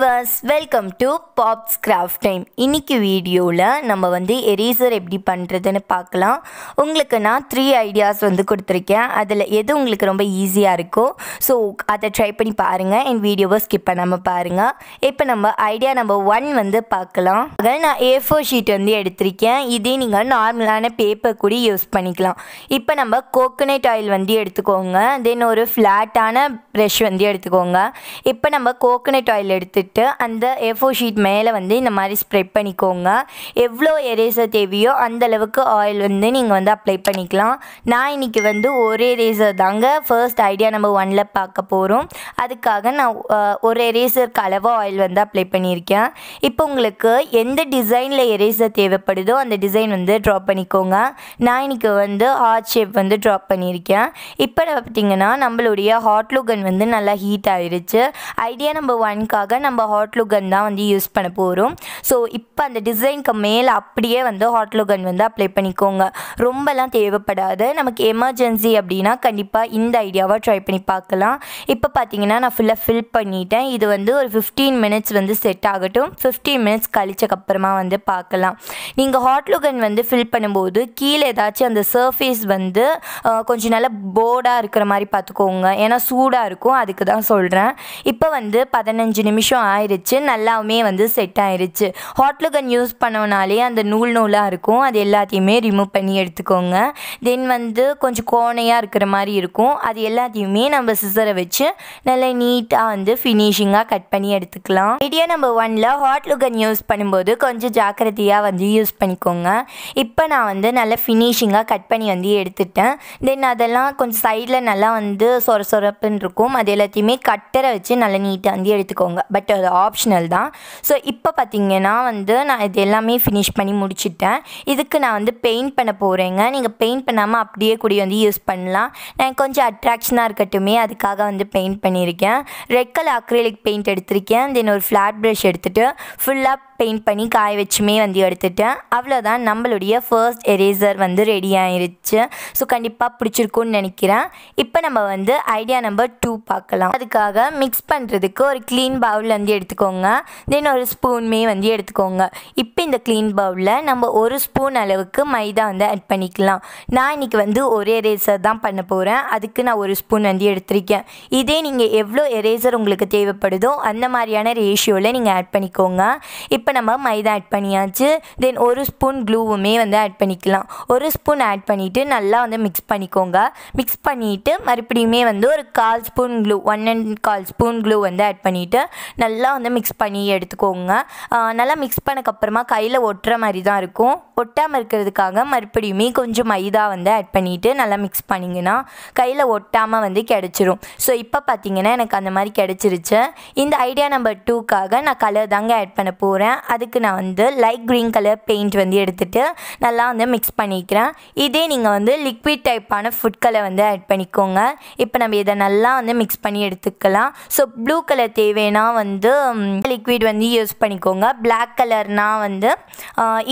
viewers welcome to Pops Craft time இன்றைக்கி வீடியோவில் நம்ம வந்து எரேசர் எப்படி பண்ணுறதுன்னு பார்க்கலாம் உங்களுக்கு நான் த்ரீ ஐடியாஸ் வந்து கொடுத்துருக்கேன் அதில் எது உங்களுக்கு ரொம்ப ஈஸியாக இருக்கோ ஸோ அதை ட்ரை பண்ணி பாருங்கள் என் வீடியோவை ஸ்கிப் பண்ணாமல் பாருங்கள் இப்போ நம்ம ஐடியா நம்பர் ஒன் வந்து பார்க்கலாம் அதாவது நான் ஏ ஃபோர் ஷீட் வந்து எடுத்திருக்கேன் இதே நீங்கள் நார்மலான பேப்பர் கூட யூஸ் பண்ணிக்கலாம் இப்போ நம்ம கோகோனட் ஆயில் வந்து எடுத்துக்கோங்க தென் ஒரு ஃப்ளாட்டான ப்ரெஷ் வந்து எடுத்துக்கோங்க இப்போ நம்ம கோகோனட் ஆயில் எடுத்து எடுத்துட்டு அந்த ஏஃபோ ஷீட் மேலே வந்து இந்த மாதிரி ஸ்ப்ரெட் பண்ணிக்கோங்க எவ்வளோ எரேசர் தேவையோ அந்தளவுக்கு ஆயில் வந்து நீங்கள் வந்து அப்ளை பண்ணிக்கலாம் நான் இன்னைக்கு வந்து ஒரு எரேசர் தாங்க ஃபர்ஸ்ட் ஐடியா நம்ம ஒனில் பார்க்க போகிறோம் அதுக்காக நான் ஒரு எரேசருக்கு அளவு ஆயில் வந்து அப்ளை பண்ணியிருக்கேன் இப்போ உங்களுக்கு எந்த டிசைனில் எரேசர் தேவைப்படுதோ அந்த டிசைன் வந்து ட்ரா பண்ணிக்கோங்க நான் இன்னைக்கு வந்து ஹார்ட் ஷேப் வந்து ட்ரா பண்ணியிருக்கேன் இப்போ பார்த்தீங்கன்னா நம்மளுடைய ஹாட்லோகன் வந்து நல்லா ஹீட் ஆயிடுச்சு ஐடியா நம்பர் ஒன்க்காக நம்ம நம்ம ஹாட் லுகன் தான் வந்து யூஸ் பண்ண போகிறோம் ஸோ இப்போ அந்த டிசைனுக்கு மேலே அப்படியே வந்து ஹாட் லுகன் வந்து அப்ளை பண்ணிக்கோங்க ரொம்பலாம் தேவைப்படாது நமக்கு எமர்ஜென்சி அப்படின்னா கண்டிப்பாக இந்த ஐடியாவை ட்ரை பண்ணி பார்க்கலாம் இப்போ பார்த்தீங்கன்னா நான் ஃபுல்லாக ஃபில் பண்ணிட்டேன் இது வந்து ஒரு ஃபிஃப்டீன் மினிட்ஸ் வந்து செட் ஆகட்டும் ஃபிஃப்டீன் மினிட்ஸ் கழிச்சக்கப்புறமா வந்து பார்க்கலாம் நீங்கள் ஹாட்லுகன் வந்து ஃபில் பண்ணும்போது கீழே ஏதாச்சும் அந்த சர்ஃபேஸ் வந்து கொஞ்சம் நல்லா போர்டாக இருக்கிற மாதிரி பார்த்துக்கோங்க ஏன்னா சூடாக இருக்கும் அதுக்கு தான் சொல்கிறேன் இப்போ வந்து பதினஞ்சு நிமிஷம் ஆயிடுச்சு நல்லாவுமே வந்து செட் ஆயிடுச்சு ஹாட்லுகன் யூஸ் பண்ணோனாலே அந்த நூல் நூலாக இருக்கும் அது எல்லாத்தையுமே ரிமூவ் பண்ணி எடுத்துக்கோங்க தென் வந்து கொஞ்சம் கோணையாக இருக்கிற மாதிரி இருக்கும் அது எல்லாத்தையுமே நம்ம சிசரை வச்சு நல்லா நீட்டாக வந்து ஃபினிஷிங்காக கட் பண்ணி எடுத்துக்கலாம் ஐடியா நம்பர் ஒனில் ஹாட்லுகன் யூஸ் பண்ணும்போது கொஞ்சம் ஜாக்கிரதையாக வந்து யூஸ் பண்ணிக்கோங்க இப்போ நான் வந்து நல்லா ஃபினிஷிங்காக கட் பண்ணி வந்து எடுத்துட்டேன் தென் அதெல்லாம் கொஞ்சம் சைடில் நல்லா வந்து சொர சொரப்புன்னு இருக்கும் அது எல்லாத்தையுமே கட்டரை வச்சு நல்லா நீட்டாக வந்து எடுத்துக்கோங்க பட் அது ஆப்ஷனல் தான் ஸோ இப்போ பார்த்தீங்கன்னா வந்து நான் இது எல்லாமே ஃபினிஷ் பண்ணி முடிச்சிட்டேன் இதுக்கு நான் வந்து பெயிண்ட் பண்ண போகிறேங்க நீங்கள் பெயிண்ட் பண்ணாமல் அப்படியே கூட வந்து யூஸ் பண்ணலாம் நான் கொஞ்சம் அட்ராக்ஷனாக இருக்கட்டுமே அதுக்காக வந்து பெயிண்ட் பண்ணியிருக்கேன் ரெட் கலர் பெயிண்ட் எடுத்திருக்கேன் தென் ஒரு ஃப்ளாட் ப்ரஷ் எடுத்துகிட்டு ஃபுல்லாக பெயிண்ட் பண்ணி காய வச்சுமே வந்து எடுத்துட்டேன் அவ்வளோதான் நம்மளுடைய ஃபர்ஸ்ட் எரேசர் வந்து ரெடி ஆயிருச்சு ஸோ கண்டிப்பாக பிடிச்சிருக்கும்னு நினைக்கிறேன் இப்போ நம்ம வந்து ஐடியா நம்பர் டூ பார்க்கலாம் அதுக்காக மிக்ஸ் பண்ணுறதுக்கு ஒரு க்ளீன் பவுல் வந்து எடுத்துக்கோங்க தென் ஒரு ஸ்பூன்மே வந்து எடுத்துக்கோங்க இப்போ இந்த க்ளீன் பவுலில் நம்ம ஒரு ஸ்பூன் அளவுக்கு மைதா வந்து ஆட் பண்ணிக்கலாம் நான் இன்றைக்கி வந்து ஒரு எரேசர் தான் பண்ண போகிறேன் அதுக்கு நான் ஒரு ஸ்பூன் வந்து எடுத்திருக்கேன் இதே நீங்கள் எவ்வளோ எரேசர் உங்களுக்கு தேவைப்படுதோ அந்த மாதிரியான ரேஷியோவில் நீங்கள் ஆட் பண்ணிக்கோங்க இப்போ இப்போ நம்ம மைதா ஆட் பண்ணியாச்சு தென் ஒரு ஸ்பூன் க்ளூவுமே வந்து ஆட் பண்ணிக்கலாம் ஒரு ஸ்பூன் ஆட் பண்ணிவிட்டு நல்லா வந்து மிக்ஸ் பண்ணிக்கோங்க மிக்ஸ் பண்ணிவிட்டு மறுபடியுமே வந்து ஒரு கால் ஸ்பூன் க்ளூ ஒன் அண்ட் கால் ஸ்பூன் க்ளூ வந்து ஆட் பண்ணிவிட்டு நல்லா வந்து மிக்ஸ் பண்ணி எடுத்துக்கோங்க நல்லா மிக்ஸ் பண்ணக்கப்புறமா கையில் ஒட்டுற மாதிரி தான் இருக்கும் ஒட்டாமல் இருக்கிறதுக்காக மறுபடியுமே கொஞ்சம் மைதா வந்து ஆட் பண்ணிவிட்டு நல்லா மிக்ஸ் பண்ணிங்கன்னா கையில் ஒட்டாமல் வந்து கிடச்சிரும் ஸோ இப்போ பார்த்தீங்கன்னா எனக்கு அந்த மாதிரி கிடச்சிருச்சு இந்த ஐடியா நம்பர் டூக்காக நான் கலர் தாங்க ஆட் பண்ண போகிறேன் அதுக்கு நான் வந்து லைட் க்ரீன் கலர் பெயிண்ட் வந்து எடுத்துகிட்டு நல்லா வந்து மிக்ஸ் பண்ணிக்கிறேன் இதே நீங்கள் வந்து லிக்விட் டைப்பான ஃபுட் கலர் வந்து ஆட் பண்ணிக்கோங்க இப்போ நம்ம இதை நல்லா வந்து மிக்ஸ் பண்ணி எடுத்துக்கலாம் ஸோ ப்ளூ கலர் தேவைன்னா வந்து லிக்விட் வந்து யூஸ் பண்ணிக்கோங்க பிளாக் கலர்னால் வந்து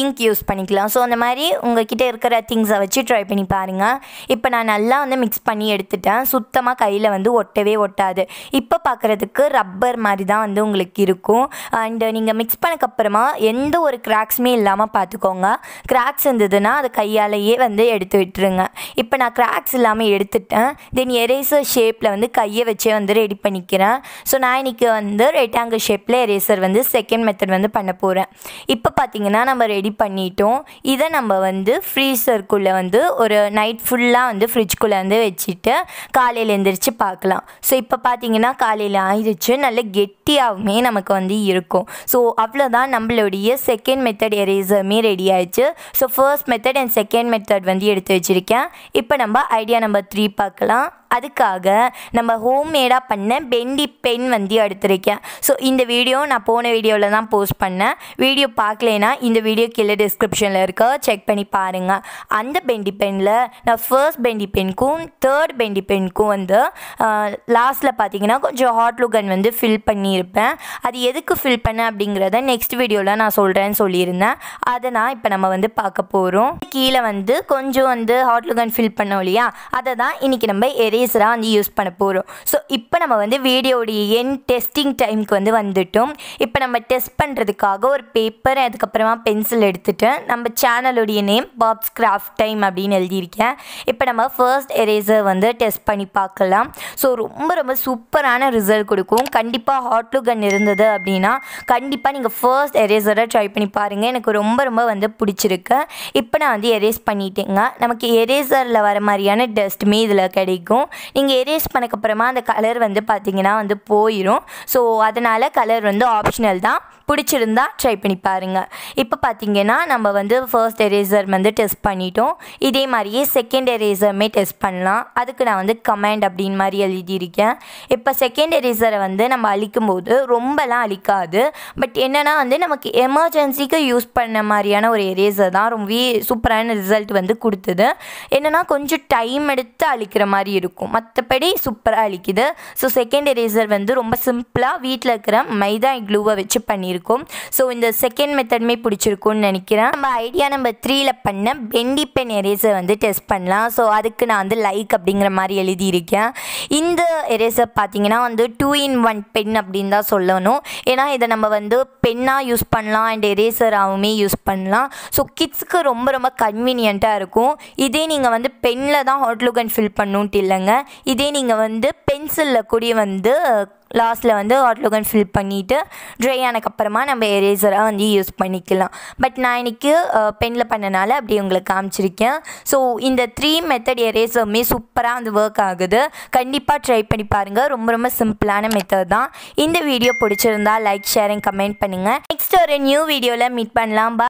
இங்க் யூஸ் பண்ணிக்கலாம் ஸோ அந்த மாதிரி உங்ககிட்ட இருக்கிற திங்ஸை வச்சு ட்ரை பண்ணி பாருங்கள் இப்போ நான் நல்லா வந்து மிக்ஸ் பண்ணி எடுத்துட்டேன் சுத்தமாக கையில் வந்து ஒட்டவே ஒட்டாது இப்போ பார்க்குறதுக்கு ரப்பர் மாதிரி தான் வந்து உங்களுக்கு இருக்கும் அண்டு நீங்கள் மிக்ஸ் பண்ணக்கப்புறம் அப்புறமா எந்த ஒரு கிராக்ஸுமே இல்லாமல் பார்த்துக்கோங்க கிராக்ஸ் இருந்ததுன்னா அதை கையாலேயே வந்து எடுத்து விட்டுருங்க இப்போ நான் கிராக்ஸ் இல்லாமல் எடுத்துட்டேன் தென் எரேசர் ஷேப்பில் வந்து கையை வச்சே வந்து ரெடி பண்ணிக்கிறேன் ஸோ நான் இன்றைக்கி வந்து ரெக்டாங்கிள் ஷேப்பில் எரேசர் வந்து செகண்ட் மெத்தட் வந்து பண்ண போகிறேன் இப்போ பார்த்தீங்கன்னா நம்ம ரெடி பண்ணிட்டோம் இதை நம்ம வந்து ஃப்ரீசருக்குள்ளே வந்து ஒரு நைட் ஃபுல்லாக வந்து ஃப்ரிட்ஜ்குள்ளே வந்து வச்சுட்டு காலையில் எழுந்திரிச்சு பார்க்கலாம் ஸோ இப்போ பார்த்தீங்கன்னா காலையில் ஆயிடுச்சு நல்ல கெட்டியாகவுமே நமக்கு வந்து இருக்கும் ஸோ அவ்வளோதான் தான் நம்மளுடைய செகண்ட் மெத்தட் எரேசருமே ரெடி ஆயிடுச்சு so first method and second method வந்து எடுத்து வச்சுருக்கேன் இப்போ நம்ம ஐடியா நம்பர் த்ரீ பார்க்கலாம் அதுக்காக நம்ம ஹோம்மேடாக பண்ண பெண்டி பென் வந்து எடுத்திருக்கேன் ஸோ இந்த வீடியோ நான் போன வீடியோவில் தான் போஸ்ட் பண்ணேன் வீடியோ பார்க்கலனா இந்த வீடியோ கீழே டிஸ்கிரிப்ஷனில் இருக்க செக் பண்ணி பாருங்கள் அந்த பெண்டி பெனில் நான் ஃபர்ஸ்ட் பெண்டி பென்க்கும் தேர்ட் பெண்டி பென்க்கும் வந்து லாஸ்ட்டில் பார்த்தீங்கன்னா கொஞ்சம் ஹாட் லுகன் வந்து ஃபில் பண்ணியிருப்பேன் அது எதுக்கு ஃபில் பண்ணேன் அப்படிங்கிறத நெக்ஸ்ட் வீடியோவில் நான் சொல்கிறேன்னு சொல்லியிருந்தேன் அதை நான் இப்போ நம்ம வந்து பார்க்க போகிறோம் கீழே வந்து கொஞ்சம் வந்து ஹாட் லுகன் ஃபில் பண்ணோம் இல்லையா அதை தான் இன்றைக்கி நம்ம எரி மெமரிஸ் தான் வந்து யூஸ் பண்ண போகிறோம் ஸோ இப்போ நம்ம வந்து வீடியோடைய என் டெஸ்டிங் டைமுக்கு வந்து வந்துட்டோம் இப்போ நம்ம டெஸ்ட் பண்ணுறதுக்காக ஒரு பேப்பர் அதுக்கப்புறமா பென்சில் எடுத்துகிட்டு நம்ம சேனலுடைய நேம் பாப்ஸ் கிராஃப்ட் டைம் அப்படின்னு எழுதியிருக்கேன் இப்போ நம்ம ஃபர்ஸ்ட் எரேசர் வந்து டெஸ்ட் பண்ணி பார்க்கலாம் ஸோ ரொம்ப ரொம்ப சூப்பரான ரிசல்ட் கொடுக்கும் கண்டிப்பாக ஹாட்லு கன் இருந்தது அப்படின்னா கண்டிப்பாக நீங்கள் ஃபர்ஸ்ட் எரேசரை ட்ரை பண்ணி பாருங்கள் எனக்கு ரொம்ப ரொம்ப வந்து பிடிச்சிருக்கு இப்போ நான் வந்து எரேஸ் பண்ணிட்டேங்க நமக்கு எரேசரில் வர மாதிரியான டஸ்ட்டுமே இதில் கிடைக்கும் வரும் நீங்கள் எரேஸ் பண்ணக்கப்புறமா அந்த கலர் வந்து பார்த்திங்கன்னா வந்து போயிடும் ஸோ அதனால் கலர் வந்து ஆப்ஷனல் தான் பிடிச்சிருந்தா ட்ரை பண்ணி பாருங்கள் இப்போ பார்த்தீங்கன்னா நம்ம வந்து ஃபர்ஸ்ட் எரேசர் வந்து டெஸ்ட் பண்ணிட்டோம் இதே மாதிரியே செகண்ட் எரேசருமே டெஸ்ட் பண்ணலாம் அதுக்கு நான் வந்து கமெண்ட் அப்படின்னு மாதிரி எழுதியிருக்கேன் இப்போ செகண்ட் எரேசரை வந்து நம்ம அழிக்கும் போது ரொம்பலாம் அழிக்காது பட் என்னென்னா வந்து நமக்கு எமர்ஜென்சிக்கு யூஸ் பண்ண மாதிரியான ஒரு எரேசர் தான் ரொம்பவே சூப்பரான ரிசல்ட் வந்து கொடுத்தது என்னென்னா கொஞ்சம் டைம் எடுத்து அழிக்கிற மாதிரி இருக்கும் மற்றபடி சூப்பராக அழிக்குது ஸோ செகண்ட் எரேசர் வந்து ரொம்ப சிம்பிளாக வீட்டில் இருக்கிற மைதா க்ளூவை வச்சு பண்ணிடுவோம் இருக்கும் ஸோ இந்த செகண்ட் மெத்தட்மே பிடிச்சிருக்கும்னு நினைக்கிறேன் நம்ம ஐடியா நம்பர் த்ரீயில் பண்ண பெண்டி பென் எரேசர் வந்து டெஸ்ட் பண்ணலாம் ஸோ அதுக்கு நான் வந்து லைக் அப்படிங்கிற மாதிரி எழுதியிருக்கேன் இந்த எரேசர் பார்த்தீங்கன்னா வந்து டூ இன் ஒன் பென் அப்படின்னு தான் சொல்லணும் ஏன்னா இதை நம்ம வந்து பென்னாக யூஸ் பண்ணலாம் அண்ட் எரேசராகவுமே யூஸ் பண்ணலாம் ஸோ கிட்ஸுக்கு ரொம்ப ரொம்ப கன்வீனியண்ட்டாக இருக்கும் இதே நீங்கள் வந்து பென்னில் தான் ஹாட்லுக் அண்ட் ஃபில் பண்ணுன்ட்டு இல்லைங்க இதே நீங்கள் வந்து பென்சிலில் கூடிய வந்து லாஸ்ட்டில் வந்து ஆட்லோகன் ஃபில் பண்ணிவிட்டு ட்ரை ஆனக்கப்புறமா நம்ம எரேசராக வந்து யூஸ் பண்ணிக்கலாம் பட் நான் இன்றைக்கி பெனில் பண்ணனால அப்படி உங்களுக்கு காமிச்சிருக்கேன் ஸோ இந்த த்ரீ மெத்தட் எரேசருமே சூப்பராக வந்து ஒர்க் ஆகுது கண்டிப்பாக ட்ரை பண்ணி பாருங்கள் ரொம்ப ரொம்ப சிம்பிளான மெத்தட் தான் இந்த வீடியோ பிடிச்சிருந்தா லைக் ஷேர் அண்ட் கமெண்ட் பண்ணுங்கள் நெக்ஸ்ட் ஒரு நியூ வீடியோவில் மீட் பண்ணலாம் பா